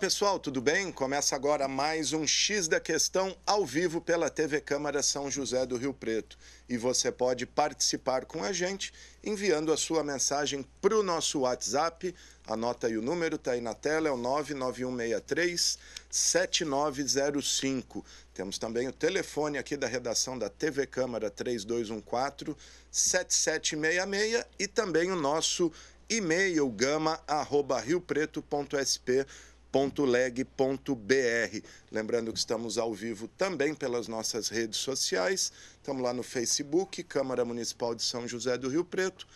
pessoal, tudo bem? Começa agora mais um X da Questão ao vivo pela TV Câmara São José do Rio Preto. E você pode participar com a gente enviando a sua mensagem para o nosso WhatsApp. Anota aí o número, está aí na tela, é o 99163-7905. Temos também o telefone aqui da redação da TV Câmara 3214-7766 e também o nosso e-mail gama@riopreto.sp.com www.leg.br. Lembrando que estamos ao vivo também pelas nossas redes sociais. Estamos lá no Facebook, Câmara Municipal de São José do Rio Preto,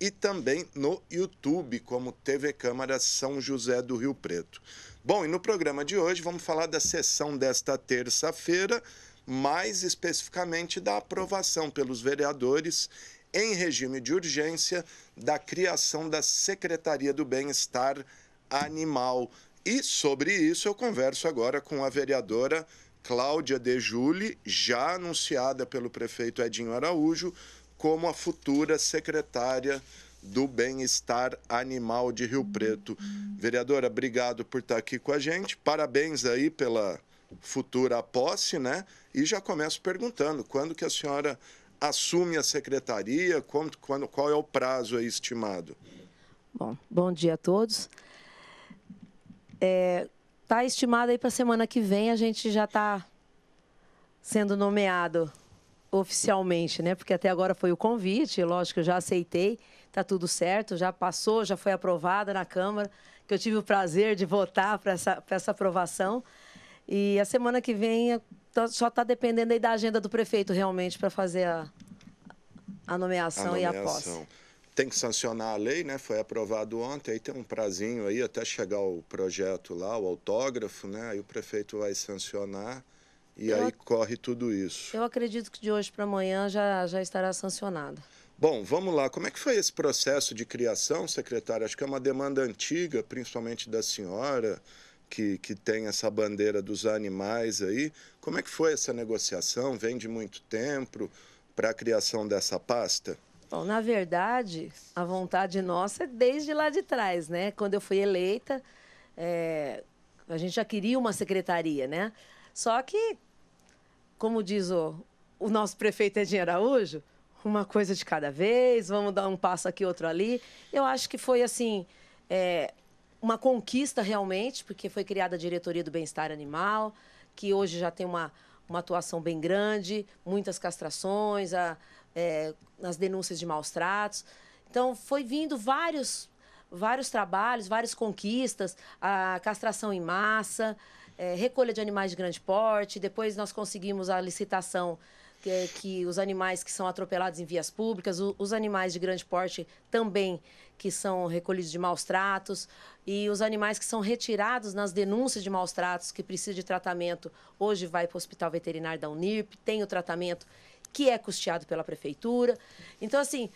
e também no YouTube, como TV Câmara São José do Rio Preto. Bom, e no programa de hoje vamos falar da sessão desta terça-feira, mais especificamente da aprovação pelos vereadores em regime de urgência da criação da Secretaria do Bem-Estar Animal. E sobre isso eu converso agora com a vereadora Cláudia De já anunciada pelo prefeito Edinho Araújo como a futura secretária do Bem-Estar Animal de Rio Preto. Vereadora, obrigado por estar aqui com a gente. Parabéns aí pela futura posse, né? E já começo perguntando, quando que a senhora assume a secretaria? Quando, quando, qual é o prazo estimado? Bom, bom dia a todos. É, tá estimado aí para semana que vem a gente já tá sendo nomeado oficialmente, né? Porque até agora foi o convite, lógico, eu já aceitei, tá tudo certo, já passou, já foi aprovada na Câmara, que eu tive o prazer de votar para essa, essa aprovação. E a semana que vem só está dependendo aí da agenda do prefeito realmente para fazer a, a, nomeação a nomeação e a posse tem que sancionar a lei, né? Foi aprovado ontem, aí tem um prazinho aí até chegar o projeto lá, o autógrafo, né? Aí o prefeito vai sancionar e eu, aí corre tudo isso. Eu acredito que de hoje para amanhã já, já estará sancionado. Bom, vamos lá. Como é que foi esse processo de criação, secretário? Acho que é uma demanda antiga, principalmente da senhora, que, que tem essa bandeira dos animais aí. Como é que foi essa negociação? Vem de muito tempo para a criação dessa pasta? Bom, na verdade, a vontade nossa é desde lá de trás, né? Quando eu fui eleita, é, a gente já queria uma secretaria, né? Só que, como diz o, o nosso prefeito Edinho Araújo, uma coisa de cada vez, vamos dar um passo aqui, outro ali. Eu acho que foi assim. É, uma conquista realmente, porque foi criada a diretoria do bem-estar animal, que hoje já tem uma, uma atuação bem grande, muitas castrações, a, é, nas denúncias de maus tratos. Então, foi vindo vários, vários trabalhos, várias conquistas, a castração em massa, é, recolha de animais de grande porte. Depois nós conseguimos a licitação que, é, que os animais que são atropelados em vias públicas, o, os animais de grande porte também que são recolhidos de maus tratos e os animais que são retirados nas denúncias de maus tratos que precisa de tratamento hoje vai para o hospital veterinário da Unirp tem o tratamento que é custeado pela prefeitura. Então, assim,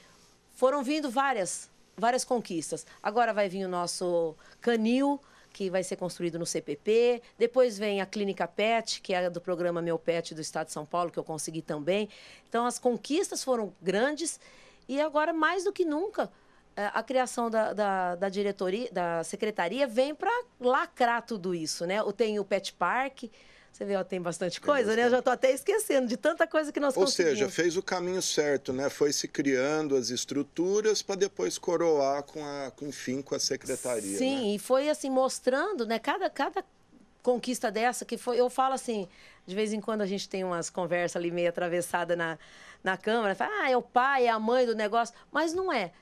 foram vindo várias, várias conquistas. Agora vai vir o nosso canil, que vai ser construído no CPP. Depois vem a Clínica PET, que é do programa Meu PET do Estado de São Paulo, que eu consegui também. Então, as conquistas foram grandes e agora, mais do que nunca, é, a criação da, da, da diretoria, da secretaria, vem para lacrar tudo isso, né? Tem o Pet Park, você vê, ó, tem bastante coisa, tem né? Eu já estou até esquecendo de tanta coisa que nós Ou conseguimos. Ou seja, fez o caminho certo, né? Foi se criando as estruturas para depois coroar com, a, com, com a secretaria. Sim, né? e foi assim, mostrando, né? Cada, cada conquista dessa, que foi. Eu falo assim, de vez em quando a gente tem umas conversas ali meio atravessada na, na Câmara, fala, ah, é o pai, é a mãe do negócio, mas não é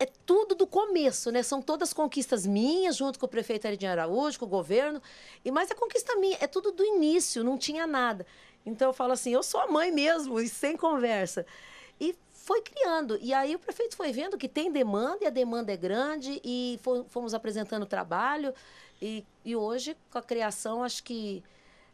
é tudo do começo, né? São todas conquistas minhas, junto com o prefeito Aridinho Araújo, com o governo. E mas a conquista minha, é tudo do início, não tinha nada. Então eu falo assim, eu sou a mãe mesmo, e sem conversa. E foi criando. E aí o prefeito foi vendo que tem demanda, e a demanda é grande, e fomos apresentando o trabalho. E, e hoje, com a criação, acho que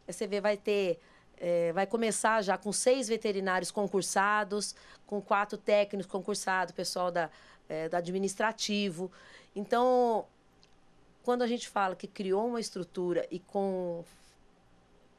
eh, você vê, vai ter é, vai começar já com seis veterinários concursados, com quatro técnicos concursados, pessoal da é, do administrativo. Então, quando a gente fala que criou uma estrutura e com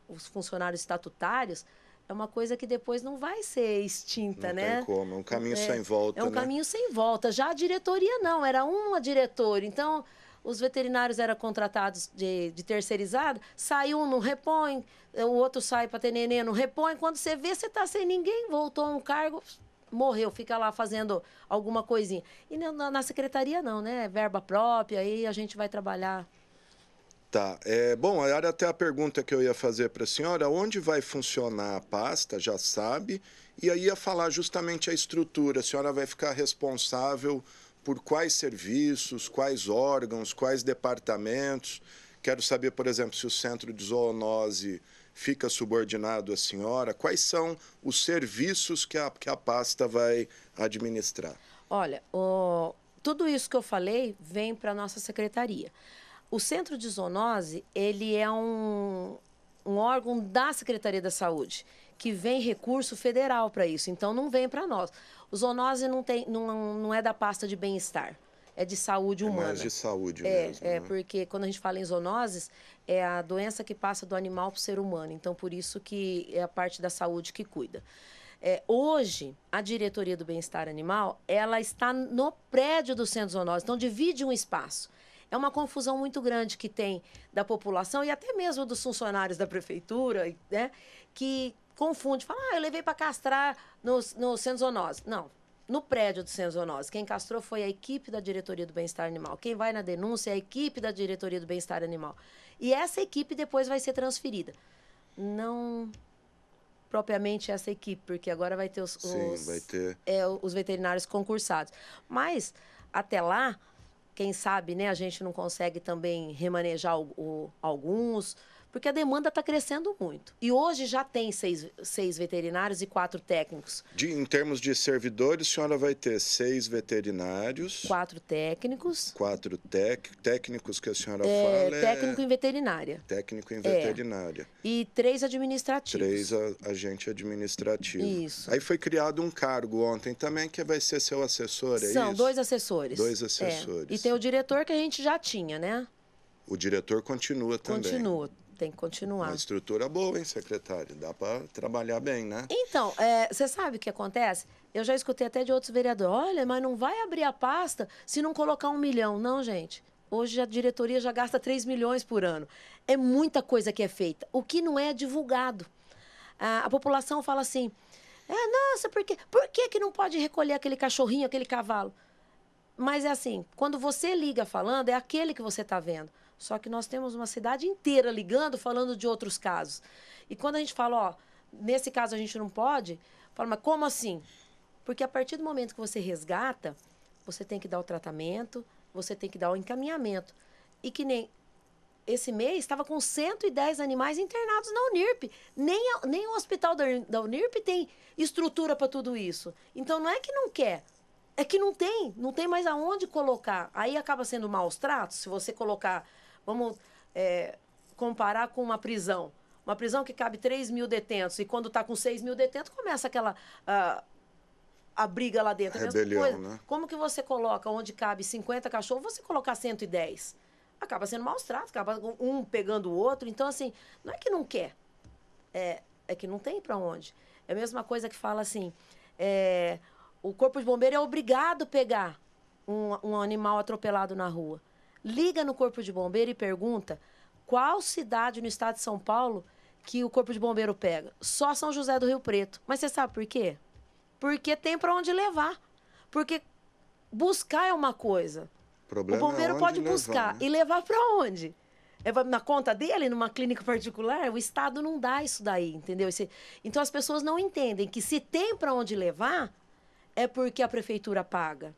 os funcionários estatutários, é uma coisa que depois não vai ser extinta, não né? Não tem como, é um caminho é, sem volta. É um né? caminho sem volta. Já a diretoria não, era uma diretora. Então, os veterinários eram contratados de, de terceirizado, sai um, não repõe, o outro sai para ter neném, não repõe. Quando você vê, você está sem ninguém, voltou um cargo, morreu, fica lá fazendo alguma coisinha. E na, na secretaria não, né? Verba própria, aí a gente vai trabalhar. Tá. É, bom, era até a pergunta que eu ia fazer para a senhora, onde vai funcionar a pasta, já sabe, e aí ia falar justamente a estrutura. A senhora vai ficar responsável por quais serviços, quais órgãos, quais departamentos. Quero saber, por exemplo, se o centro de zoonose fica subordinado à senhora? Quais são os serviços que a, que a pasta vai administrar? Olha, o, tudo isso que eu falei vem para a nossa secretaria. O centro de zoonose, ele é um, um órgão da Secretaria da Saúde, que vem recurso federal para isso, então não vem para nós. O zoonose não, tem, não, não é da pasta de bem-estar é de saúde humana. É mais de saúde é, mesmo. É, né? porque quando a gente fala em zoonoses, é a doença que passa do animal para o ser humano. Então, por isso que é a parte da saúde que cuida. É, hoje, a diretoria do bem-estar animal, ela está no prédio do centro zoonose, então divide um espaço. É uma confusão muito grande que tem da população e até mesmo dos funcionários da prefeitura, né, que confunde, fala, ah, eu levei para castrar no, no centro zoonose. Não, no prédio do Senzonose. Quem castrou foi a equipe da diretoria do bem-estar animal. Quem vai na denúncia é a equipe da diretoria do bem-estar animal. E essa equipe depois vai ser transferida. Não propriamente essa equipe, porque agora vai ter os, Sim, os, vai ter. É, os veterinários concursados. Mas até lá, quem sabe, né, a gente não consegue também remanejar o, o, alguns. Porque a demanda está crescendo muito. E hoje já tem seis, seis veterinários e quatro técnicos. De, em termos de servidores, a senhora vai ter seis veterinários. Quatro técnicos. Quatro tec, técnicos que a senhora é, fala. É técnico é... em veterinária. Técnico em é. veterinária. É. E três administrativos. Três agentes administrativos. Isso. Aí foi criado um cargo ontem também que vai ser seu assessor, é São isso? dois assessores. Dois é. assessores. É. E tem o diretor que a gente já tinha, né? O diretor continua também. Continua. Tem que continuar. Uma estrutura boa, hein, secretário? Dá para trabalhar bem, né? Então, é, você é, sabe o que acontece? Eu já escutei até de outros vereadores: olha, mas não vai abrir a pasta se não colocar um milhão. Não, gente. Hoje a diretoria já gasta 3 milhões por ano. É muita coisa que é feita. O que não é, é divulgado. A, a população fala assim: é, nossa, por, quê? por que, que não pode recolher aquele cachorrinho, aquele cavalo? Mas é assim: quando você liga falando, é aquele que você está vendo. Só que nós temos uma cidade inteira ligando, falando de outros casos. E quando a gente fala, ó, nesse caso a gente não pode, fala, mas como assim? Porque a partir do momento que você resgata, você tem que dar o tratamento, você tem que dar o encaminhamento. E que nem esse mês estava com 110 animais internados na Unirp. Nem, a, nem o hospital da, da Unirp tem estrutura para tudo isso. Então não é que não quer, é que não tem, não tem mais aonde colocar. Aí acaba sendo maus tratos se você colocar vamos é, comparar com uma prisão. Uma prisão que cabe 3 mil detentos, e quando está com 6 mil detentos, começa aquela. Uh, a briga lá dentro. A rebelião, coisa. né? Como que você coloca onde cabe 50 cachorros, você colocar 110? Acaba sendo maus tratos, acaba um pegando o outro. Então, assim, não é que não quer, é, é que não tem para onde. É a mesma coisa que fala assim: é, o corpo de bombeiro é obrigado a pegar um, um animal atropelado na rua liga no Corpo de Bombeiro e pergunta qual cidade no estado de São Paulo que o Corpo de Bombeiro pega. Só São José do Rio Preto. Mas você sabe por quê? Porque tem para onde levar. Porque buscar é uma coisa. O, o bombeiro é pode levar, buscar né? e levar para onde? É na conta dele, numa clínica particular, o Estado não dá isso daí, entendeu? Então as pessoas não entendem que se tem para onde levar, é porque a prefeitura paga.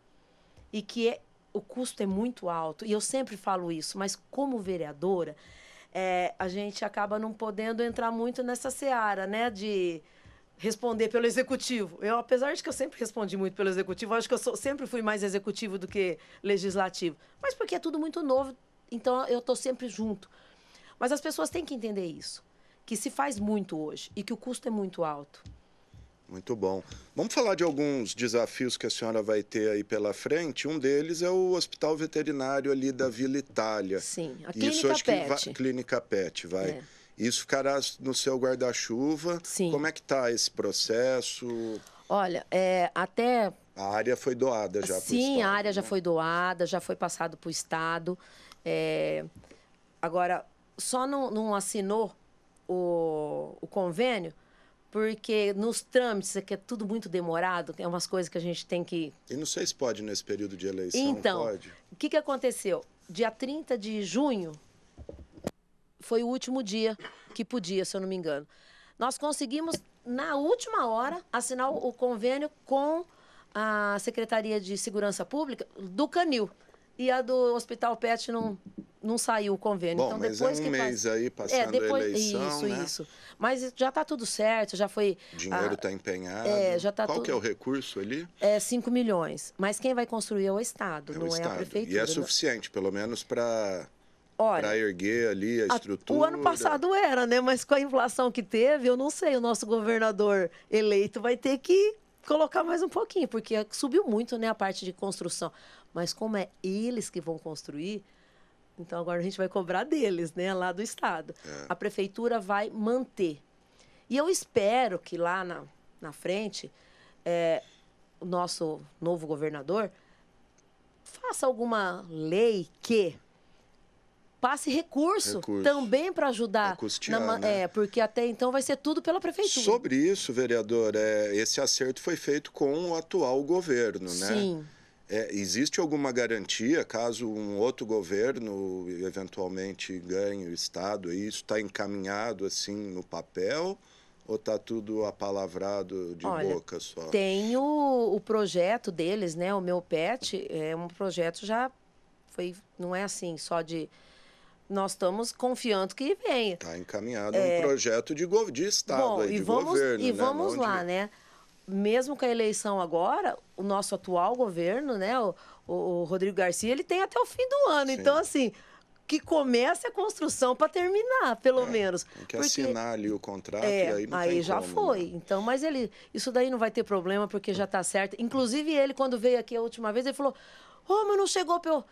E que é o custo é muito alto, e eu sempre falo isso, mas como vereadora, é, a gente acaba não podendo entrar muito nessa seara, né? De responder pelo executivo. Eu, apesar de que eu sempre respondi muito pelo executivo, acho que eu sou, sempre fui mais executivo do que legislativo. Mas porque é tudo muito novo, então eu estou sempre junto. Mas as pessoas têm que entender isso, que se faz muito hoje e que o custo é muito alto. Muito bom. Vamos falar de alguns desafios que a senhora vai ter aí pela frente. Um deles é o hospital veterinário ali da Vila Itália. Sim, a Clínica Isso, acho Pet. Que vai, Clínica Pet, vai. É. Isso ficará no seu guarda-chuva. Sim. Como é que está esse processo? Olha, é, até... A área foi doada já para Estado. Sim, a área né? já foi doada, já foi passado para o Estado. É... Agora, só não, não assinou o, o convênio porque nos trâmites é que é tudo muito demorado, tem umas coisas que a gente tem que. E não sei se pode nesse período de eleição. Então, o que, que aconteceu? Dia 30 de junho foi o último dia que podia, se eu não me engano. Nós conseguimos, na última hora, assinar o convênio com a Secretaria de Segurança Pública do Canil. E a do Hospital Pet não, não saiu o convênio. Bom, então, mas é depois é um que mês passa... aí passando é, depois... eleição, Isso, né? isso. Mas já está tudo certo, já foi... O dinheiro está ah, empenhado. É, já tá Qual tudo... que é o recurso ali? É 5 milhões. Mas quem vai construir é o Estado, é não o Estado. é a Prefeitura. E é né? suficiente, pelo menos para... Para erguer ali a estrutura. A, o ano passado era, né? Mas com a inflação que teve, eu não sei, o nosso governador eleito vai ter que colocar mais um pouquinho, porque subiu muito né, a parte de construção. Mas como é eles que vão construir, então agora a gente vai cobrar deles, né, lá do estado. É. A prefeitura vai manter. E eu espero que lá na, na frente é, o nosso novo governador faça alguma lei que passe recurso, recurso. também para ajudar. Custear, na, né? É, porque até então vai ser tudo pela prefeitura. Sobre isso, vereador, é, esse acerto foi feito com o atual governo, né? Sim. É, existe alguma garantia caso um outro governo eventualmente ganhe o Estado? Isso está encaminhado assim no papel? Ou está tudo apalavrado de Olha, boca só? Tem o, o, projeto deles, né? O meu pet é um projeto já foi, não é assim só de nós estamos confiando que venha. Está encaminhado é, um projeto de, de Estado, bom, aí, de vamos, governo. E né? vamos lá, né? mesmo com a eleição agora, o nosso atual governo, né, o, o Rodrigo Garcia, ele tem até o fim do ano. Então, Sim. Então, assim, que comece a construção para terminar, pelo é, menos. Tem que porque, assinar ali o contrato é, e aí não Aí já como, foi. Né? Então, mas ele. Isso daí não vai ter problema, porque já está certo. Inclusive, ele, quando veio aqui a última vez, ele falou: Ô, oh, mas não chegou para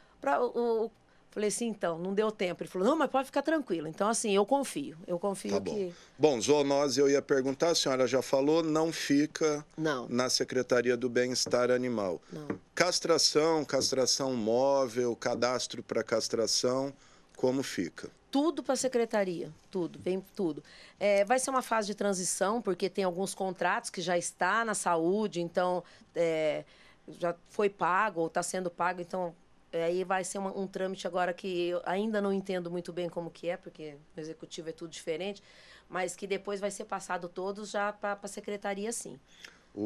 o Falei assim, então, não deu tempo. Ele falou, não, mas pode ficar tranquilo. Então, assim, eu confio. Eu confio tá bom. que. Bom, zoonose eu ia perguntar, a senhora já falou, não fica não. na Secretaria do Bem-Estar Animal. Não. Castração, castração móvel, cadastro para castração, como fica? Tudo para a secretaria, tudo, vem tudo. É, vai ser uma fase de transição, porque tem alguns contratos que já está na saúde, então é, já foi pago ou está sendo pago, então é, aí vai ser uma, um trâmite agora que eu ainda não entendo muito bem como que é, porque no executivo é tudo diferente, mas que depois vai ser passado todos já para a secretaria, sim. O,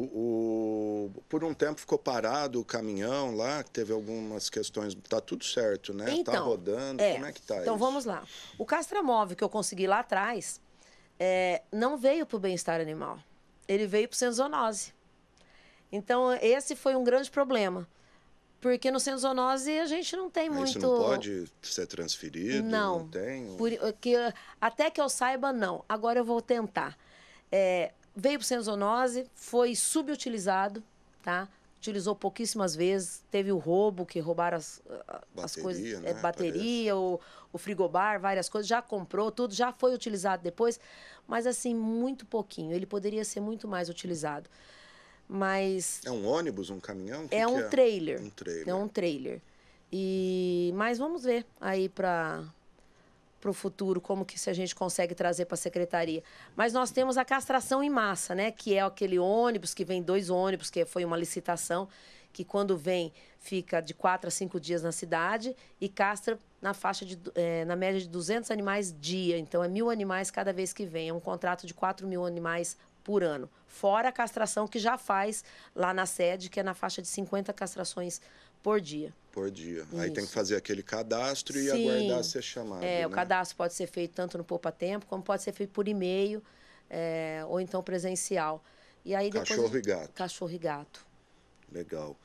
o, por um tempo ficou parado o caminhão lá, teve algumas questões. está tudo certo, né? Tá então, rodando. É, como é que está? Então isso? vamos lá. O castramóvel que eu consegui lá atrás é, não veio para o bem-estar animal. Ele veio para o senzonose. Então, esse foi um grande problema. Porque no senzonose a gente não tem ah, muito. Isso não pode ser transferido? Não. não tem? Por, é que, até que eu saiba, não. Agora eu vou tentar. É, veio para o senzonose, foi subutilizado, tá? Utilizou pouquíssimas vezes. Teve o roubo, que roubaram as, as bateria, coisas. É, né? Bateria, o, o, frigobar, várias coisas. Já comprou, tudo já foi utilizado depois. Mas assim, muito pouquinho. Ele poderia ser muito mais utilizado. Mas. É um ônibus, um caminhão? Que é, que um, é? Trailer. um trailer. É um trailer. E mas vamos ver aí para para o futuro como que se a gente consegue trazer para a secretaria. Mas nós temos a castração em massa, né? Que é aquele ônibus que vem dois ônibus que foi uma licitação que quando vem fica de quatro a cinco dias na cidade e castra na faixa de, é, na média de 200 animais dia. Então é mil animais cada vez que vem. É um contrato de 4 mil animais por ano. Fora a castração que já faz lá na sede, que é na faixa de 50 castrações por dia. Por dia. Isso. Aí tem que fazer aquele cadastro e Sim. aguardar ser chamado. É, né? o cadastro pode ser feito tanto no Poupa Tempo, como pode ser feito por e-mail, é, ou então presencial. E aí depois, Cachorro e gato. Cachorro e gato. Legal.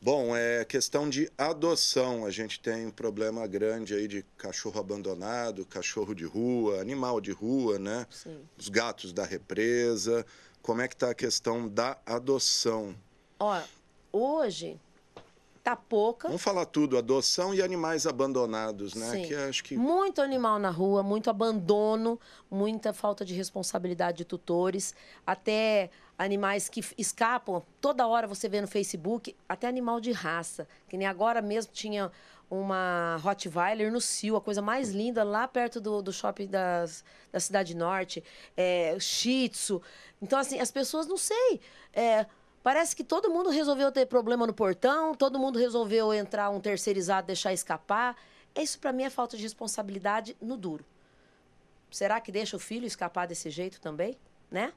Bom, é questão de adoção. A gente tem um problema grande aí de cachorro abandonado, cachorro de rua, animal de rua, né? Sim. Os gatos da represa. Como é que está a questão da adoção? Ó, hoje tá pouca. Vamos falar tudo, adoção e animais abandonados, né? Sim. Que acho que muito animal na rua, muito abandono, muita falta de responsabilidade de tutores, até animais que escapam. Toda hora você vê no Facebook, até animal de raça. Que nem agora mesmo tinha uma Rottweiler no Cio, a coisa mais linda, lá perto do, do shopping das, da Cidade Norte. É, shih Tzu. Então, assim, as pessoas, não sei... É, Parece que todo mundo resolveu ter problema no portão, todo mundo resolveu entrar um terceirizado, deixar escapar. Isso para mim é falta de responsabilidade no duro. Será que deixa o filho escapar desse jeito também, né?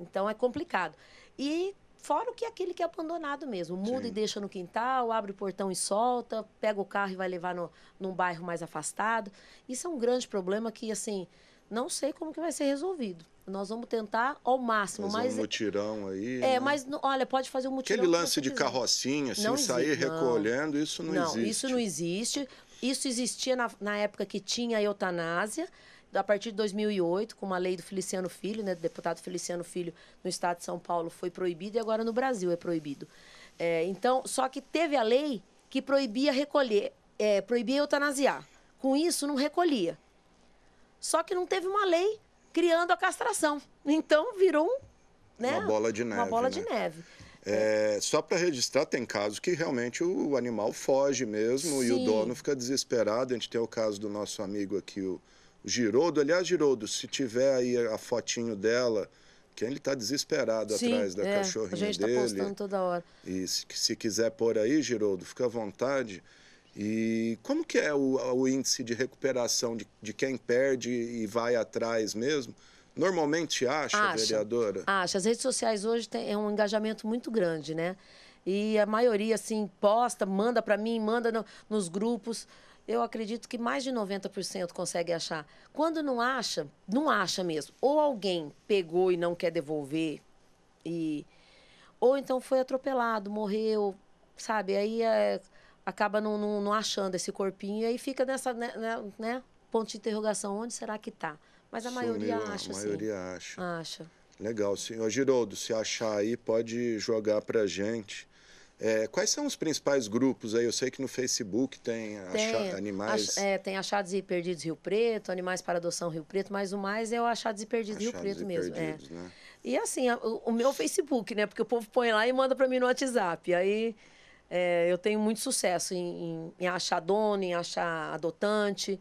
Então é complicado. E fora o que é aquele que é abandonado mesmo. Muda Sim. e deixa no quintal, abre o portão e solta, pega o carro e vai levar no, num bairro mais afastado. Isso é um grande problema que, assim, não sei como que vai ser resolvido. Nós vamos tentar ao máximo. Fazer mas um é mutirão aí. É, né? mas olha, pode fazer um mutirão. Aquele lance de carrocinha, assim, sair recolhendo, isso não, não existe. Não, isso não existe. Isso existia na, na época que tinha a eutanásia, a partir de 2008, com uma lei do Feliciano Filho, né, do deputado Feliciano Filho, no estado de São Paulo, foi proibido e agora no Brasil é proibido. É, então, só que teve a lei que proibia recolher, é, proibia eutanasiar. Com isso, não recolhia. Só que não teve uma lei criando a castração. Então, virou um, né, uma bola de neve. Uma bola né? de neve. É, só para registrar, tem casos que realmente o, animal foge mesmo Sim. e o dono fica desesperado. A gente tem o caso do nosso amigo aqui, o Giroldo, aliás, Giroldo, se tiver aí a fotinho dela, que ele está desesperado Sim, atrás da é, cachorrinha tá dele. A gente está postando toda hora. E se, se, quiser pôr aí, Giroldo, fica à vontade. E como que é o, o índice de recuperação de, de quem perde e vai atrás mesmo? Normalmente acha, acha, vereadora? Acha. As redes sociais hoje têm é um engajamento muito grande, né? E a maioria, assim, posta, manda para mim, manda no, nos grupos eu acredito que mais de 90% consegue achar. Quando não acha, não acha mesmo. Ou alguém pegou e não quer devolver, e ou então foi atropelado, morreu, sabe? Aí é, acaba não, não, não, achando esse corpinho, e aí fica nessa, né, né, né ponto de interrogação, onde será que está? Mas a maioria acha, assim. A maioria acha. Acha. Legal, senhor Giroldo, se achar aí, pode jogar para gente. É, quais são os principais grupos aí? Eu sei que no Facebook tem, tem animais. Ach, é, tem Achados e Perdidos Rio Preto, Animais para Adoção Rio Preto, mas o mais é o Achados e Perdidos Achados Rio Preto e mesmo. É. Perdidos, é. né? E assim, o, o, meu Facebook, né? Porque o povo põe lá e manda para mim no WhatsApp. Aí é, eu tenho muito sucesso em, em, em achar dono, em achar adotante.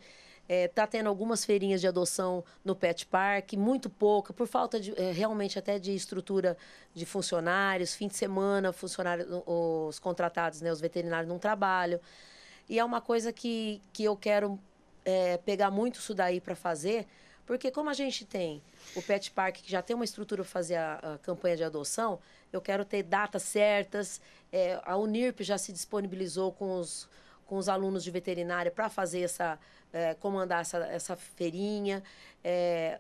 É, tá tendo algumas feirinhas de adoção no Pet Park, muito pouca, por falta de, é, realmente até de estrutura de funcionários. Fim de semana, funcionários, os contratados, né, os veterinários não trabalham. E é uma coisa que, que eu quero é, pegar muito isso daí para fazer, porque como a gente tem o Pet Park, que já tem uma estrutura para fazer a, a, campanha de adoção, eu quero ter datas certas. É, a Unirp já se disponibilizou com os com os alunos de veterinária para fazer essa, é, comandar essa, essa feirinha. É,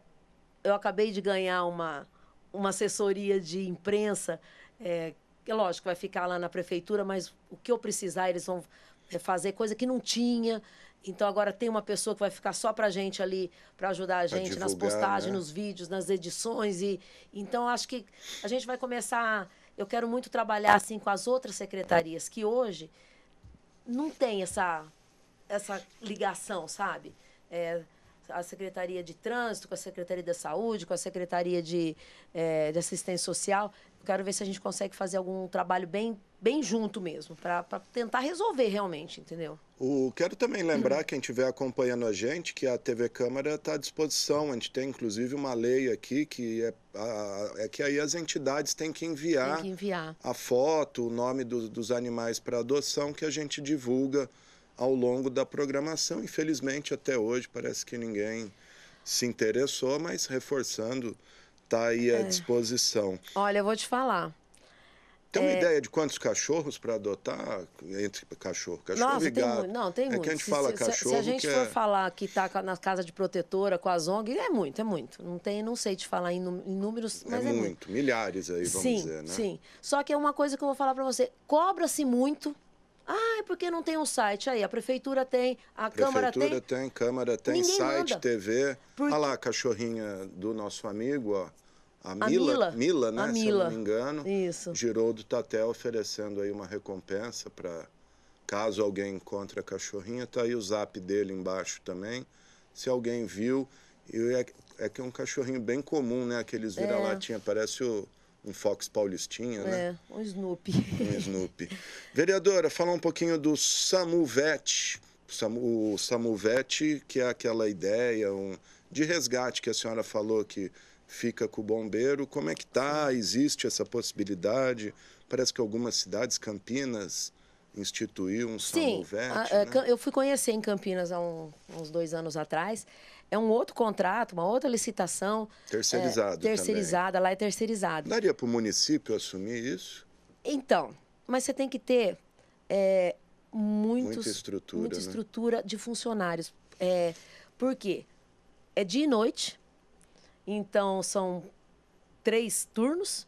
eu acabei de ganhar uma, uma assessoria de imprensa, é, que lógico, vai ficar lá na prefeitura, mas o que eu precisar, eles vão é, fazer coisa que não tinha. Então agora tem uma pessoa que vai ficar só para gente ali, para ajudar a gente divulgar, nas postagens, né? nos vídeos, nas edições e então acho que a gente vai começar, eu quero muito trabalhar assim com as outras secretarias que hoje não tem essa, essa ligação, sabe? É, a Secretaria de Trânsito, com a Secretaria da Saúde, com a Secretaria de, é, de Assistência Social, Quero ver se a gente consegue fazer algum trabalho bem, bem junto mesmo, para tentar resolver realmente, entendeu? O, quero também lembrar, quem estiver acompanhando a gente, que a TV Câmara está à disposição. A gente tem, inclusive, uma lei aqui que é, a, é que aí as entidades têm que enviar, que enviar. a foto, o nome do, dos animais para adoção, que a gente divulga ao longo da programação. Infelizmente, até hoje, parece que ninguém se interessou, mas reforçando está aí à é. disposição. Olha, eu vou te falar. Tem uma é... ideia de quantos cachorros para adotar entre cachorro, cachorro Nossa, e gato? Não, tem é muito. É que a gente se, fala se, cachorro. Se a gente for é... falar que está na casa de protetora com as ONG, é muito, é muito. Não tem, não sei te falar em, números, é mas é, muito. muito. Milhares aí, vamos sim, dizer, né? Sim. Só que é uma coisa que eu vou falar para você. Cobra-se muito ah, é porque não tem um site? Aí, a prefeitura tem, a prefeitura Câmara tem. Prefeitura tem, Câmara tem, Ninguém site, manda. TV. Porque... Olha lá a cachorrinha do nosso amigo, ó. A Mila, a Mila, Mila, né? A Mila. Se eu não me engano. Isso. Giroldo está até oferecendo aí uma recompensa para caso alguém encontre a cachorrinha. Está aí o zap dele embaixo também. Se alguém viu. É, é, que é um cachorrinho bem comum, né? Aqueles é. vira-latinha. É. Parece o um Fox Paulistinha, né? É, um Snoopy. Um Snoopy. Vereadora, falar um pouquinho do SAMUVET. O SAMUVET, que é aquela ideia um, de resgate que a senhora falou que fica com o bombeiro. Como é que tá? Existe essa possibilidade? Parece que algumas cidades, Campinas, instituiu um Sim, a, é, né? Eu fui conhecer em Campinas há um, uns dois anos atrás é um outro contrato, uma outra licitação. Terceirizado. É, terceirizada, lá é terceirizado. Daria para o município assumir isso? Então, mas você tem que ter é, muitos, muita estrutura, muita né? estrutura de funcionários. É, por quê? É dia e noite, então são três turnos: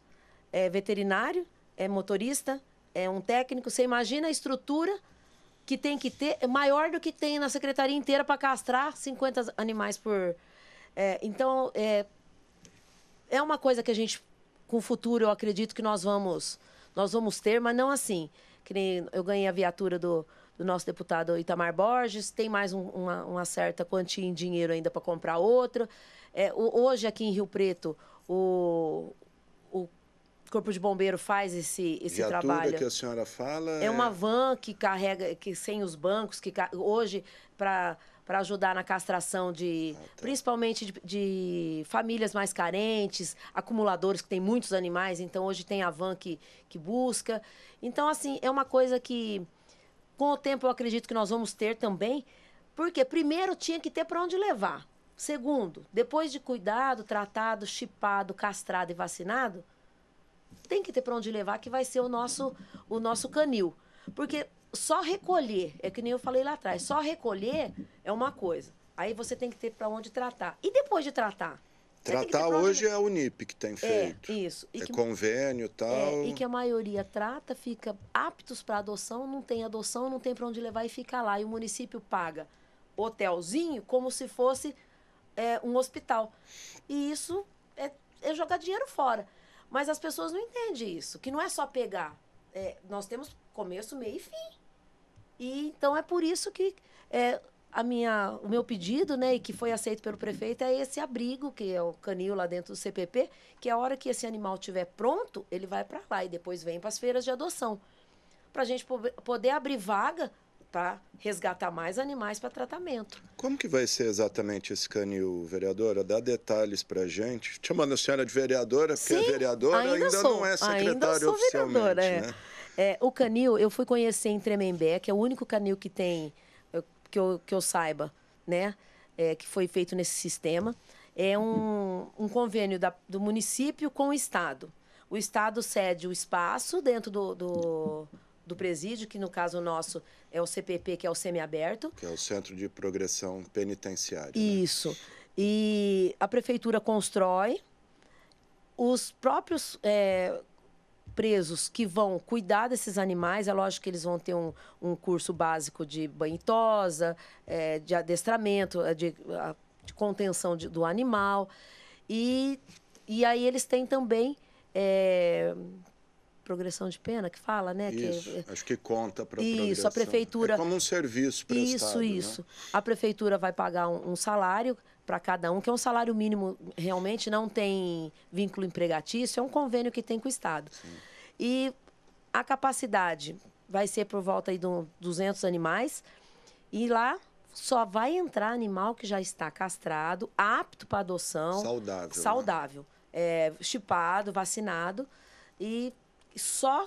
é veterinário, é motorista, é um técnico. Você imagina a estrutura que tem que ter é maior do que tem na secretaria inteira para castrar 50 animais por. É, então, é, é uma coisa que a gente, com o futuro, eu acredito que nós vamos, nós vamos ter, mas não assim. Que nem eu ganhei a viatura do, do nosso deputado Itamar Borges, tem mais um, uma, uma, certa quantia em dinheiro ainda para comprar outro É, hoje, aqui em Rio Preto, o, Corpo de Bombeiro faz esse, esse trabalho. que a senhora fala. É, é uma van que carrega, que sem os bancos, que hoje, para para ajudar na castração de, ah, tá. principalmente de, de, famílias mais carentes, acumuladores que têm muitos animais, então hoje tem a van que, que busca. Então, assim, é uma coisa que com o tempo eu acredito que nós vamos ter também, porque primeiro tinha que ter para onde levar. Segundo, depois de cuidado, tratado, chipado, castrado e vacinado, tem que ter para onde levar, que vai ser o nosso, o nosso canil. Porque só recolher, é que nem eu falei lá atrás, só recolher é uma coisa. Aí você tem que ter para onde tratar. E depois de tratar? Tratar hoje onde... é a Unip que tem é, feito. É, isso. E é que... convênio e é, tal. É, e que a maioria trata, fica aptos para adoção, não tem adoção, não tem para onde levar e fica lá. E o município paga hotelzinho como se fosse é, um hospital. E isso é, é jogar dinheiro fora. Mas as pessoas não entendem isso, que não é só pegar. É, nós temos começo, meio e fim. E então é por isso que é, a minha, o meu pedido, né, e que foi aceito pelo prefeito, é esse abrigo, que é o canil lá dentro do CPP, que a hora que esse animal estiver pronto, ele vai para lá e depois vem para as feiras de adoção. Para a gente poder abrir vaga para resgatar mais animais para tratamento. Como que vai ser exatamente esse canil, vereadora? Dá detalhes para gente. Chamando a senhora é de vereadora, porque é Sim, é vereadora ainda, ainda sou, não é secretária ainda sou oficialmente. Vereadora, é. Né? É, o canil, eu fui conhecer em Tremembé, que é o único canil que tem, que eu, que eu saiba, né? É, que foi feito nesse sistema. É um, um convênio da, do município com o Estado. O Estado cede o espaço dentro do, do do presídio, que no caso nosso é o CPP, que é o semiaberto. Que é o Centro de Progressão Penitenciária. Né? Isso. Né? E a prefeitura constrói, os próprios é, presos que vão cuidar desses animais, é lógico que eles vão ter um, um curso básico de banhitosa, é, de adestramento, é, de, de contenção de, do animal. E, e aí eles têm também é, progressão de pena que fala, né? Isso, que, é- acho que conta para Isso, a é prefeitura. É como um serviço prestado. Isso, né? isso. Né? A prefeitura vai pagar um, um salário para cada um, que é um salário mínimo, realmente não tem vínculo empregatício, é um convênio que tem com o Estado. Sim. E a capacidade vai ser por volta aí de 200 animais, e lá só vai entrar animal que já está castrado, apto para adoção. Saudável. Né? Saudável. Né? É, chipado, vacinado. E só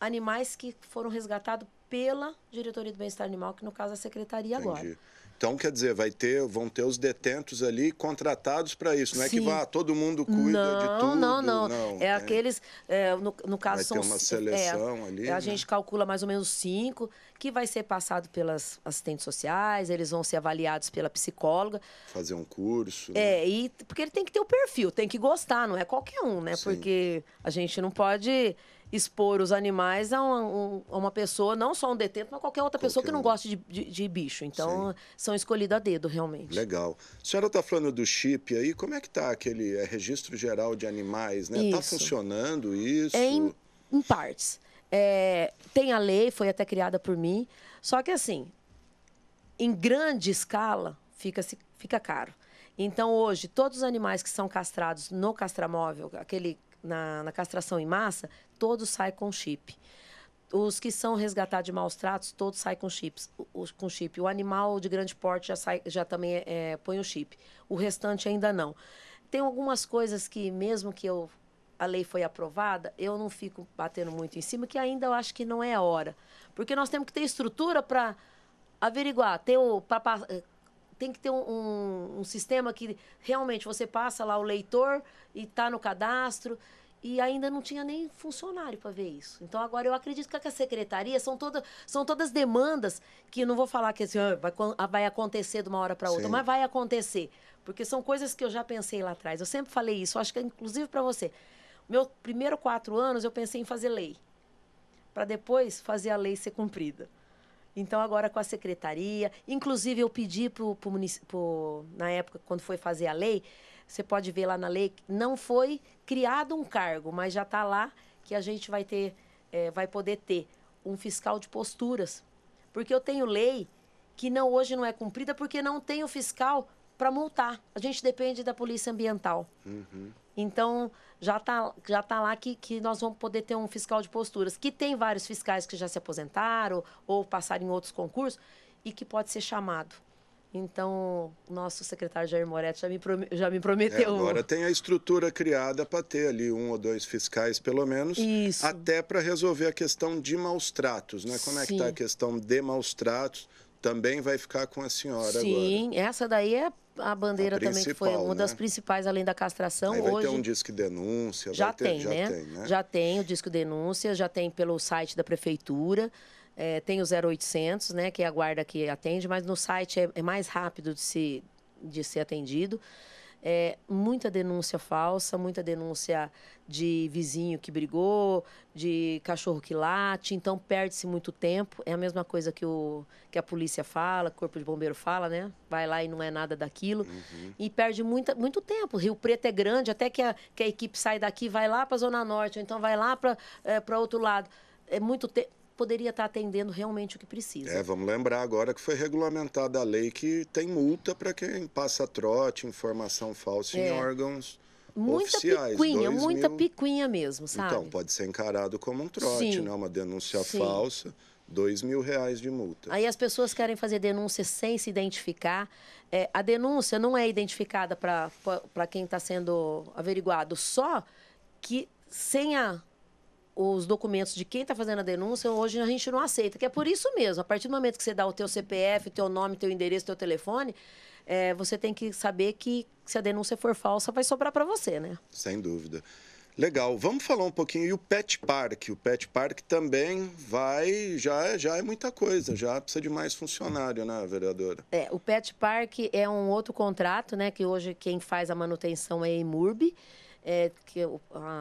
animais que foram resgatados pela diretoria do bem-estar animal, que no caso é a secretaria Entendi. agora. Então, quer dizer, vai ter, vão ter os detentos ali contratados para isso. Não Sim. é que vá, ah, todo mundo cuida não, de tudo. Não, não, não. É, é. aqueles, é, no, no, caso vai são... Vai uma é, seleção é, ali. A né? gente calcula mais ou menos cinco, que vai ser passado pelas assistentes sociais, eles vão ser avaliados pela psicóloga. Fazer um curso. Né? É, e, porque ele tem que ter o perfil, tem que gostar, não é qualquer um, né? Sim. Porque a gente não pode expor os animais a uma, a uma pessoa, não só um detento, mas qualquer outra qualquer pessoa que não um. goste de, de, de, bicho. Então, Sim. são escolhidos a dedo, realmente. Legal. A senhora está falando do chip aí, como é que está aquele é, registro geral de animais, né? Está funcionando isso? É em, em partes. É, tem a lei, foi até criada por mim, só que assim, em grande escala, fica, fica caro. Então, hoje, todos os animais que são castrados no castramóvel, aquele na, na castração em massa, todos saem com chip. Os que são resgatados de maus tratos, todos saem com, chips, os, com chip. O animal de grande porte já, sai, já também é, é, põe o chip. O restante ainda não. Tem algumas coisas que, mesmo que eu a lei foi aprovada, eu não fico batendo muito em cima, que ainda eu acho que não é a hora. Porque nós temos que ter estrutura para averiguar, ter o, pra, tem que ter um, um, um sistema que realmente você passa lá o leitor e está no cadastro. E ainda não tinha nem funcionário para ver isso. Então, agora eu acredito que a secretaria são, todas são todas demandas que não vou falar que assim, ah, vai, ah, vai acontecer de uma hora para outra, Sim. mas vai acontecer. Porque são coisas que eu já pensei lá atrás. Eu sempre falei isso, acho que é inclusive para você. Meu primeiro quatro anos eu pensei em fazer lei, para depois fazer a lei ser cumprida. Então, agora com a secretaria, inclusive eu pedi pro, o município, na época, quando foi fazer a lei, você pode ver lá na lei, não foi criado um cargo, mas já está lá que a gente vai ter, é, vai poder ter um fiscal de posturas. Porque eu tenho lei que não hoje não é cumprida porque não tem o fiscal para multar. A gente depende da polícia ambiental. Uhum. Então, já está já tá lá que, que nós vamos poder ter um fiscal de posturas, que tem vários fiscais que já se aposentaram ou passaram em outros concursos e que pode ser chamado. Então, nosso secretário Jair Moretti já me, já me prometeu. É, agora tem a estrutura criada para ter ali um ou dois fiscais, pelo menos. Isso. Até para resolver a questão de maus tratos, né? Como Sim. é que está a questão de maus tratos? também vai ficar com a senhora Sim, agora. essa daí é a bandeira a também que foi uma né? das principais, além da castração. Aí vai Hoje, ter um disco denúncia. Já, ter, tem, já né? tem, né? Já tem o disco denúncia, já tem pelo site da prefeitura. É, tem o 0800, né, que é a guarda que atende, mas no site é, é mais rápido de se, de ser atendido é, muita denúncia falsa, muita denúncia de vizinho que brigou, de cachorro que late, então perde-se muito tempo. É a mesma coisa que, o, que a polícia fala, o corpo de bombeiro fala, né? Vai lá e não é nada daquilo. Uhum. E perde muita, muito tempo. Rio Preto é grande, até que a, que a equipe sai daqui, vai lá para a Zona Norte, ou então vai lá para é, outro lado. É muito tempo poderia estar atendendo realmente o que precisa. É, vamos lembrar agora que foi regulamentada a lei que tem multa para quem passa trote, informação falsa é. em órgãos muita oficiais, picuinha, muita mil... picuinha mesmo, sabe? Então, pode ser encarado como um trote, Sim. né? Uma denúncia Sim. falsa, dois mil reais de multa. Aí as pessoas querem fazer denúncia sem se identificar. É, a denúncia não é identificada para quem está sendo averiguado, só que sem a os documentos de quem está fazendo a denúncia, hoje a gente não aceita, que é por isso mesmo. A partir do momento que você dá o teu CPF, teu nome, teu endereço, teu telefone, é, você tem que saber que se a denúncia for falsa, vai sobrar para você, né? Sem dúvida. Legal. Vamos falar um pouquinho e o Pet Park. O Pet Park também vai, já, já é muita coisa, já precisa de mais funcionário, né, vereadora? É, o Pet Park é um outro contrato, né, que hoje quem faz a manutenção é a Imurb é, que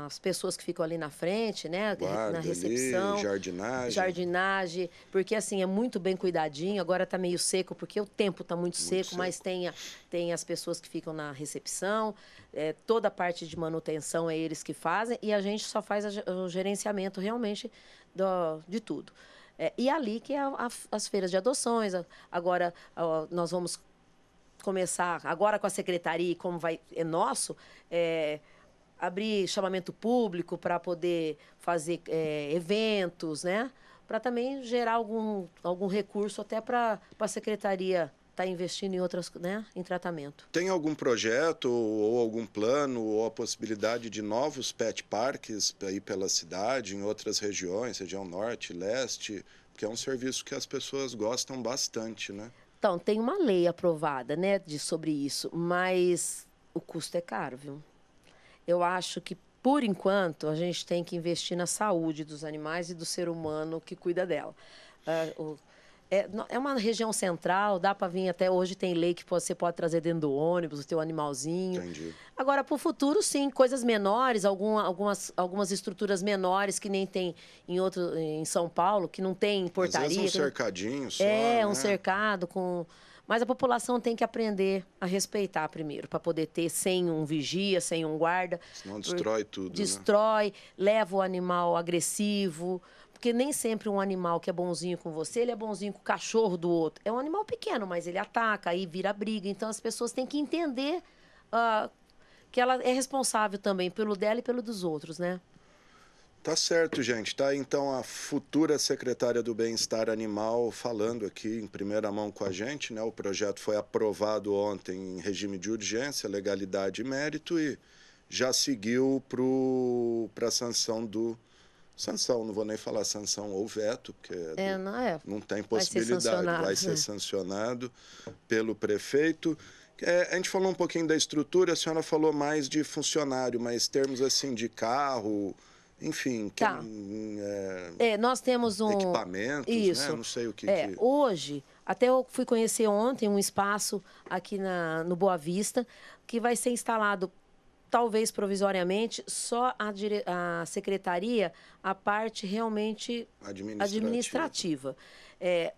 as pessoas que ficam ali na frente, né? Guarda na recepção. Ali, jardinagem. Jardinagem, porque assim, é muito bem cuidadinho, agora está meio seco, porque o tempo está muito, muito seco, seco, mas tem, a, tem as pessoas que ficam na recepção, é, toda a parte de manutenção é eles que fazem, e a gente só faz a, o gerenciamento realmente do, de tudo. É, e ali que é a, a, as feiras de adoções. agora nós vamos começar agora com a secretaria, como vai é nosso, é, abrir chamamento público para poder fazer é, eventos, né? Para também gerar algum, algum recurso até para a secretaria estar tá investindo em outras, né, em tratamento. Tem algum projeto ou algum plano ou a possibilidade de novos pet parques aí pela cidade, em outras regiões, região norte, leste, porque é um serviço que as pessoas gostam bastante, né? Então, tem uma lei aprovada, né, de sobre isso, mas o custo é caro, viu? eu acho que por enquanto a gente tem que investir na saúde dos animais e do ser humano que cuida dela. Uh, o, é, é, uma região central, dá para vir até hoje, tem lei que você pode trazer dentro do ônibus, o teu animalzinho. Entendi. Agora, para o futuro, sim, coisas menores, algum, algumas, algumas estruturas menores que nem tem em outro em São Paulo, que não tem portaria. Às vezes é um cercadinho só, É, né? um cercado com mas a população tem que aprender a respeitar primeiro, para poder ter sem um vigia, sem um guarda. Senão destrói tudo. Né? Destrói, né? leva o animal agressivo. Porque nem sempre um animal que é bonzinho com você, ele é bonzinho com o cachorro do outro. É um animal pequeno, mas ele ataca, aí vira briga. Então as pessoas têm que entender uh, que ela é responsável também pelo dela e pelo dos outros, né? Tá certo, gente. Tá então a futura secretária do Bem-Estar Animal falando aqui em primeira mão com a gente, né? O projeto foi aprovado ontem em regime de urgência, legalidade e mérito e já seguiu para a sanção do sanção, não vou nem falar sanção ou veto, porque é, é do, não, é. não tem possibilidade, vai ser, vai ser né? sancionado pelo prefeito. É, a gente falou um pouquinho da estrutura, a senhora falou mais de funcionário, mas termos assim de carro, enfim, quem, tá. Hum, é, é, nós temos um equipamento né? Isso. Né? não sei o que, é, que, Hoje, até eu fui conhecer ontem um espaço aqui na, no Boa Vista que vai ser instalado talvez provisoriamente só a, dire... a secretaria a parte realmente administrativa. administrativa. É,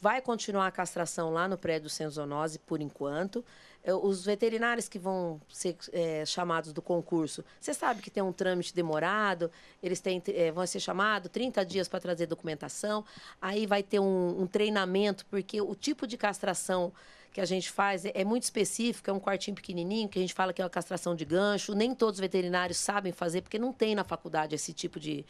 vai continuar a castração lá no prédio Senzonose por enquanto. É, os veterinários que vão ser é, chamados do concurso, você sabe que tem um trâmite demorado, eles têm, é, vão ser chamados 30 dias para trazer documentação, aí vai ter um, um, treinamento, porque o tipo de castração que a gente faz é, é muito específico, é um quartinho pequenininho, que a gente fala que é uma castração de gancho, nem todos os veterinários sabem fazer, porque não tem na faculdade esse tipo de,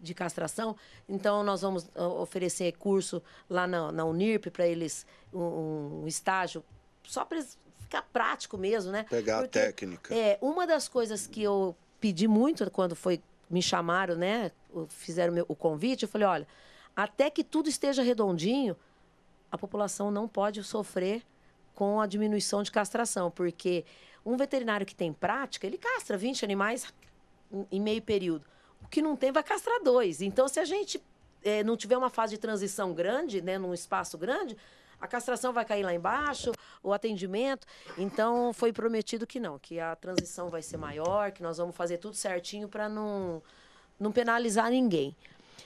de castração. Então, nós vamos é, oferecer curso lá na, na Unirp para eles, um, um, estágio, só para eles ficar prático mesmo, né? Pegar Porque, a técnica. É, uma das coisas que eu pedi muito quando foi me chamaram, né? Fizeram meu, o convite, eu falei, olha, até que tudo esteja redondinho, a população não pode sofrer com a diminuição de castração, porque um veterinário que tem prática, ele castra 20 animais em meio período. O que não tem vai castrar dois. Então, se a gente é, não tiver uma fase de transição grande, né, num espaço grande, a castração vai cair lá embaixo, o atendimento. Então foi prometido que não, que a transição vai ser maior, que nós vamos fazer tudo certinho para não, não penalizar ninguém.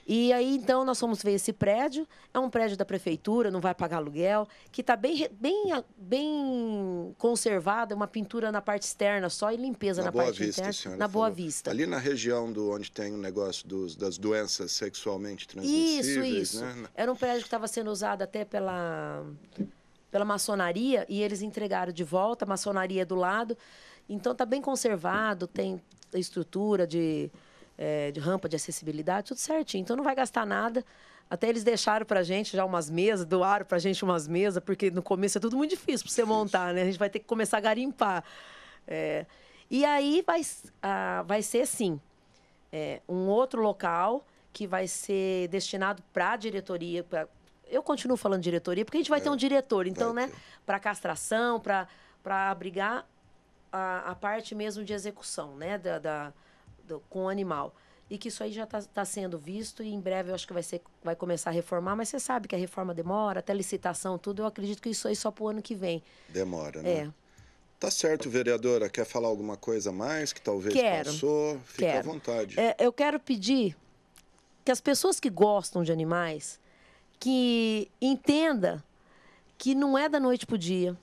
E aí, então, nós fomos ver esse prédio. É um prédio da prefeitura, não vai pagar aluguel, que está bem, bem, bem conservado, é uma pintura na parte externa só e limpeza na, na parte vista, interna. Na Boa Vista. Ali na região do, onde tem o negócio dos, das doenças sexualmente transmissíveis. Isso, isso. Né? Era um prédio que estava sendo usado até pela, pela maçonaria e eles entregaram de volta, a maçonaria é do lado. Então, está bem conservado, tem estrutura de é, de rampa de acessibilidade, tudo certinho. Então não vai gastar nada. Até eles deixaram pra gente já umas mesas, doaram pra gente umas mesas, porque no começo é tudo muito difícil pra você montar, né? A gente vai ter que começar a garimpar. É, e aí vai, ah, vai ser, sim, é, um outro local que vai ser destinado para a diretoria. Pra, eu continuo falando diretoria, porque a gente vai é, ter um diretor, então, né? Para castração, para abrigar a, a, parte mesmo de execução, né? Da, da, do, com o animal. E que isso aí já está tá sendo visto e em breve eu acho que vai, ser, vai começar a reformar, mas você sabe que a reforma demora, até licitação, tudo. Eu acredito que isso aí só para o ano que vem. Demora, né? É. Tá certo, vereadora. Quer falar alguma coisa mais que talvez quero, passou? Fique quero. à vontade. É, eu quero pedir que as pessoas que gostam de animais que entenda que não é da noite para o dia,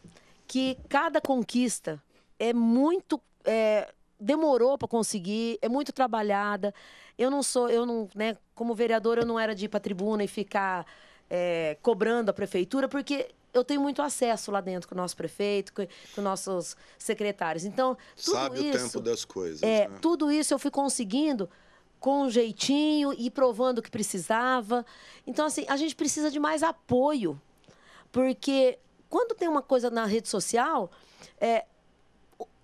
que cada conquista é muito é, demorou para conseguir, é muito trabalhada. Eu não sou, eu não, né, como vereadora, eu não era de ir para tribuna e ficar é, cobrando a prefeitura, porque eu tenho muito acesso lá dentro com o nosso prefeito, com, com nossos secretários. Então, tudo Sabe isso, o tempo das coisas. É, né? tudo isso eu fui conseguindo com um jeitinho e provando que precisava. Então, assim, a gente precisa de mais apoio, porque quando tem uma coisa na rede social, é,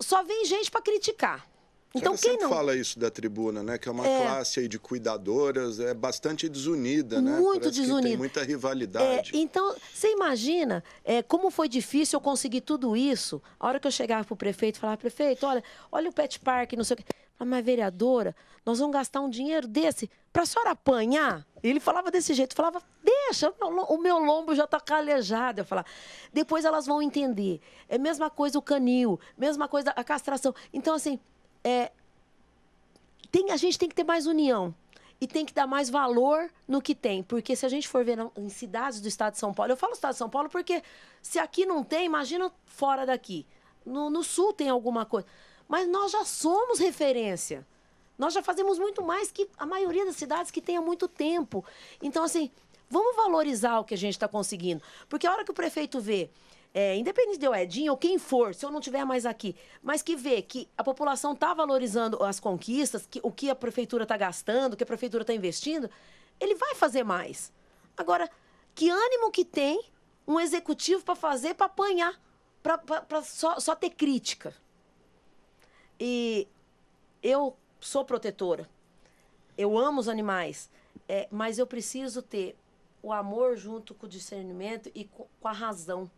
só vem gente para criticar. É então, quem não fala isso da tribuna, né? Que é uma é... classe aí de cuidadoras, é bastante desunida, né? Muito Parece desunida. tem muita rivalidade. É, então, você imagina é, como foi difícil eu conseguir tudo isso. A hora que eu chegava para o prefeito, falava, prefeito, olha, olha o pet park, não sei o quê. mas vereadora, nós vamos gastar um dinheiro desse para a senhora apanhar? Ele falava desse jeito, falava, deixa, o meu lombo já está calejado. Eu falava, depois elas vão entender. É a mesma coisa o canil, mesma coisa a castração. Então, assim, é, tem, a gente tem que ter mais união e tem que dar mais valor no que tem. Porque se a gente for ver em cidades do estado de São Paulo, eu falo estado de São Paulo porque se aqui não tem, imagina fora daqui. No, no sul tem alguma coisa. Mas nós já somos referência. Nós já fazemos muito mais que a maioria das cidades que tem há muito tempo. Então, assim, vamos valorizar o que a gente está conseguindo. Porque a hora que o prefeito vê, é, independente de eu, Edinho ou quem for, se eu não estiver mais aqui, mas que vê que a população está valorizando as conquistas, que, o que a prefeitura está gastando, o que a prefeitura está investindo, ele vai fazer mais. Agora, que ânimo que tem um executivo para fazer, para apanhar, para só, só ter crítica. E eu sou protetora, eu amo os animais, é, mas eu preciso ter o amor junto com o discernimento e com, com a razão.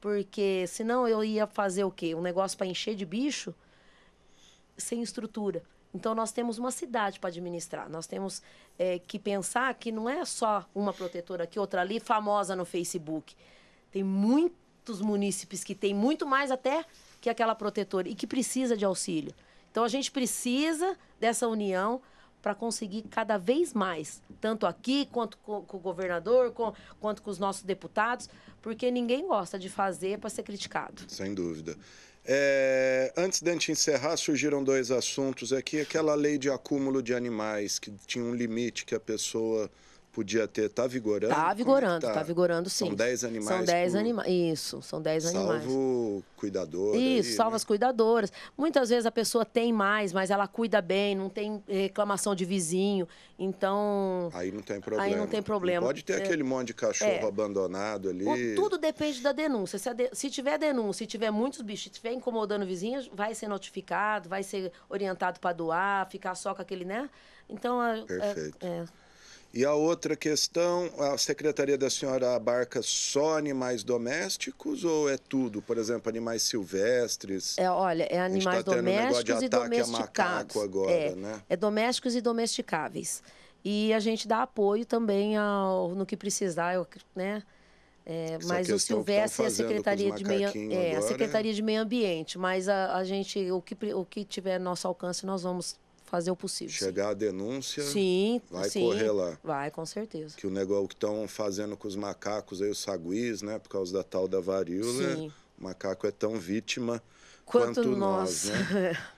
Porque senão eu ia fazer o quê? Um negócio para encher de bicho sem estrutura. Então, nós temos uma cidade para administrar. Nós temos é, que pensar que não é só uma protetora aqui, outra ali, famosa no Facebook. Tem muitos munícipes que têm muito mais até que aquela protetora e que precisa de auxílio. Então a gente precisa dessa união para conseguir cada vez mais, tanto aqui quanto com, com o governador, com, quanto com os nossos deputados, porque ninguém gosta de fazer para ser criticado. Sem dúvida. É, antes de a gente encerrar, surgiram dois assuntos aqui. Aquela lei de acúmulo de animais, que tinha um limite que a pessoa podia ter, tá vigorando? tá é vigorando, tá, tá vigorando sim. São 10 animais. São 10 por... animais. Isso, são 10 animais. Salvo cuidador. Isso, salvas né? as cuidadoras. Muitas vezes a pessoa tem mais, mas ela cuida bem, não tem eh, reclamação de vizinho. Então. Aí não tem problema. Aí não tem problema. Não pode ter é... aquele monte de cachorro é. abandonado ali. O, tudo depende da denúncia. Se, de... se tiver denúncia, se tiver muitos bichos, se estiver incomodando vizinhos, vai ser notificado, vai ser orientado para doar, ficar só com aquele, né? Então. É, Perfeito. É, e a outra questão, a secretaria da senhora abarca só animais domésticos ou é tudo? Por exemplo, animais silvestres? É, olha, é tá animais tá domésticos um e domesticados. Agora, é, né? é domésticos e domesticáveis. E a gente dá apoio também ao, no que precisar, eu, né? É, mas o Silvestre é a Secretaria, de Meio, é, agora, a né? Secretaria de Meio Ambiente, mas a, a gente, o que, o que tiver nosso alcance, nós vamos fazer o possível. Chegar sim. a denúncia, sim, vai sim, correr lá. Vai, com certeza. Que o negócio que estão fazendo com os macacos aí, os saguis, né? Por causa da tal da varíola, sim. o macaco é tão vítima quanto, quanto nós, nós né?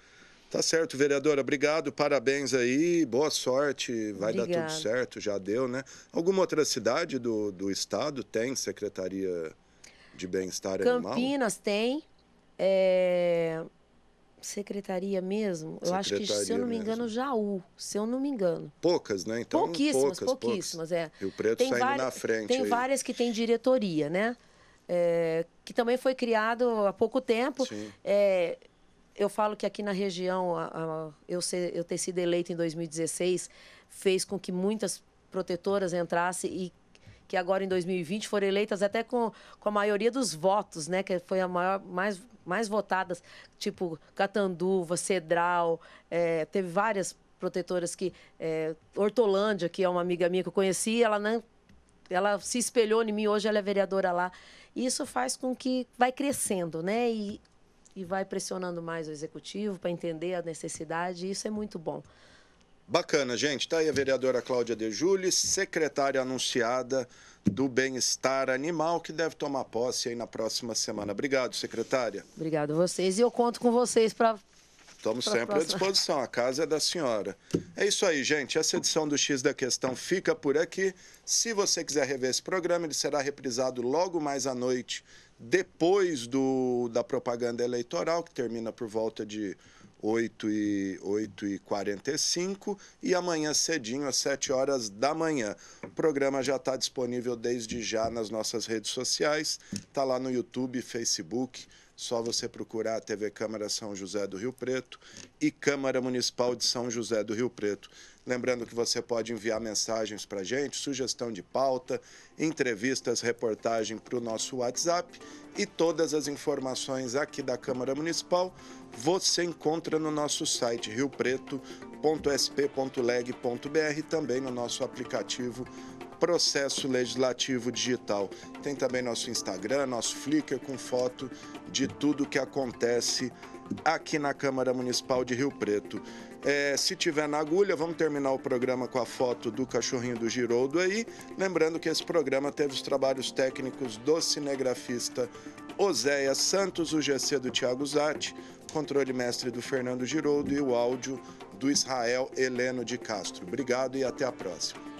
Tá certo, vereadora. Obrigado, parabéns aí, boa sorte. Vai Obrigada. dar tudo certo, já deu, né? Alguma outra cidade do, do estado tem secretaria de bem-estar animal? Campinas tem. É secretaria mesmo, secretaria eu acho que, se eu não me engano, mesmo. Jaú, se eu não me engano. Poucas, né? Então, pouquíssimas, poucas, pouquíssimas, é. E o Preto tem saindo tá várias, na frente. Tem aí. várias que tem diretoria, né? É, que também foi criado há pouco tempo. É, eu falo que aqui na região, a, a, eu, ser, eu ter sido eleita em 2016 fez com que muitas protetoras entrassem e que agora em 2020 foram eleitas até com, com a maioria dos votos, né? Que foi a maior, mais, mais votadas, tipo Catanduva, Cedral, é, teve várias protetoras que. É, Hortolândia, que é uma amiga minha que eu conheci, ela não. Ela se espelhou em mim, hoje ela é vereadora lá. Isso faz com que vai crescendo, né? E, e vai pressionando mais o executivo para entender a necessidade, e isso é muito bom. Bacana, gente. Tá aí a vereadora Cláudia De júlio secretária anunciada do Bem-Estar Animal, que deve tomar posse aí na próxima semana. Obrigado, secretária. Obrigado a vocês e eu conto com vocês para Estamos sempre à disposição, a casa é da senhora. É isso aí, gente. Essa edição do X da Questão fica por aqui. Se você quiser rever esse programa, ele será reprisado logo mais à noite, depois do, da propaganda eleitoral, que termina por volta de 8 e, e 45 e amanhã cedinho, às 7 horas da manhã. O programa já está disponível desde já nas nossas redes sociais, está lá no YouTube, Facebook, só você procurar a TV Câmara São José do Rio Preto e Câmara Municipal de São José do Rio Preto. Lembrando que você pode enviar mensagens para a gente, sugestão de pauta, entrevistas, reportagem para o nosso WhatsApp e todas as informações aqui da Câmara Municipal você encontra no nosso site riopreto.sp.leg.br e também no nosso aplicativo Processo Legislativo Digital. Tem também nosso Instagram, nosso Flickr com foto de tudo que acontece aqui na Câmara Municipal de Rio Preto. É, se tiver na agulha, vamos terminar o programa com a foto do cachorrinho do Giroldo aí. Lembrando que esse programa teve os trabalhos técnicos do cinegrafista Oséia Santos, o GC do Tiago Zatti, controle mestre do Fernando Giroldo e o áudio do Israel Heleno de Castro. Obrigado e até a próxima.